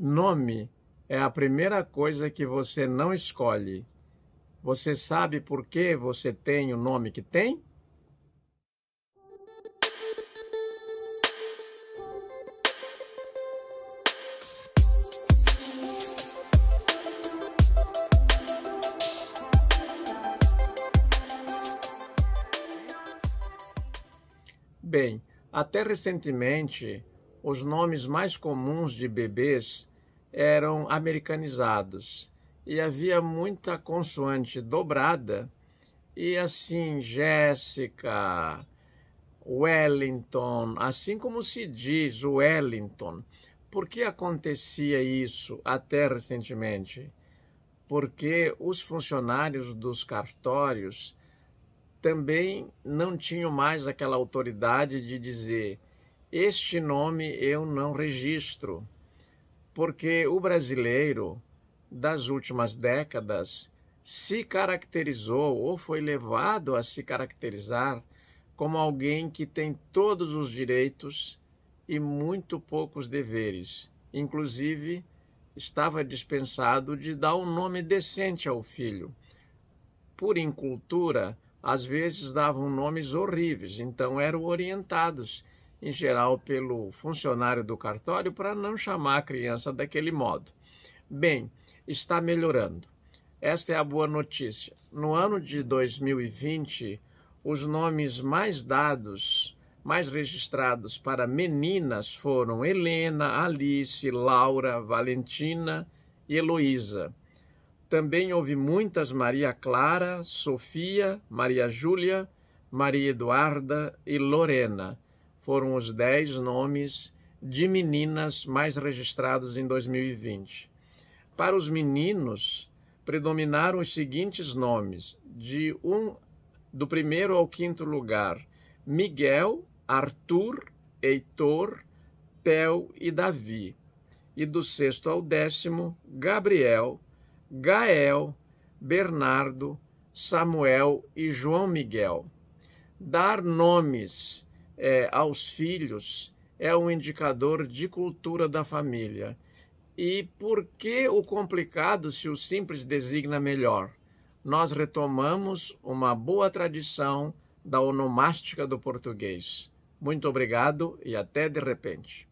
Nome é a primeira coisa que você não escolhe. Você sabe por que você tem o nome que tem? Bem, até recentemente os nomes mais comuns de bebês eram americanizados e havia muita consoante dobrada e assim Jéssica, Wellington, assim como se diz Wellington. Por que acontecia isso até recentemente? Porque os funcionários dos cartórios também não tinham mais aquela autoridade de dizer este nome eu não registro, porque o brasileiro das últimas décadas se caracterizou ou foi levado a se caracterizar como alguém que tem todos os direitos e muito poucos deveres. Inclusive, estava dispensado de dar um nome decente ao filho. Por incultura, às vezes davam nomes horríveis, então eram orientados em geral pelo funcionário do cartório, para não chamar a criança daquele modo. Bem, está melhorando. Esta é a boa notícia. No ano de 2020, os nomes mais dados, mais registrados para meninas foram Helena, Alice, Laura, Valentina e Heloísa. Também houve muitas Maria Clara, Sofia, Maria Júlia, Maria Eduarda e Lorena foram os 10 nomes de meninas mais registrados em 2020. Para os meninos, predominaram os seguintes nomes, de um do primeiro ao quinto lugar: Miguel, Arthur, Heitor, Tel e Davi. E do sexto ao décimo, Gabriel, Gael, Bernardo, Samuel e João Miguel. Dar nomes é, aos filhos é um indicador de cultura da família. E por que o complicado se o simples designa melhor? Nós retomamos uma boa tradição da onomástica do português. Muito obrigado e até de repente.